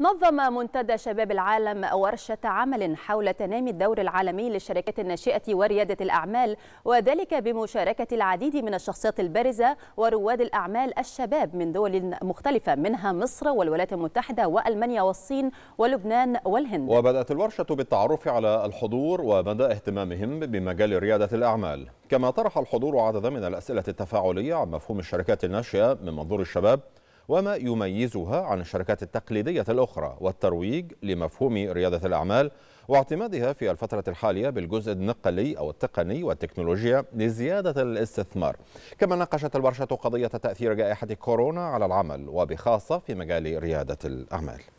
نظم منتدى شباب العالم ورشة عمل حول تنامي الدور العالمي للشركات الناشئة وريادة الأعمال وذلك بمشاركة العديد من الشخصيات البارزة ورواد الأعمال الشباب من دول مختلفة منها مصر والولايات المتحدة وألمانيا والصين ولبنان والهند وبدأت الورشة بالتعرف على الحضور ومدى اهتمامهم بمجال ريادة الأعمال كما طرح الحضور عددا من الأسئلة التفاعلية عن مفهوم الشركات الناشئة من منظور الشباب وما يميزها عن الشركات التقليدية الأخرى والترويج لمفهوم ريادة الأعمال واعتمادها في الفترة الحالية بالجزء النقلي أو التقني والتكنولوجيا لزيادة الاستثمار كما ناقشت الورشة قضية تأثير جائحة كورونا على العمل وبخاصة في مجال ريادة الأعمال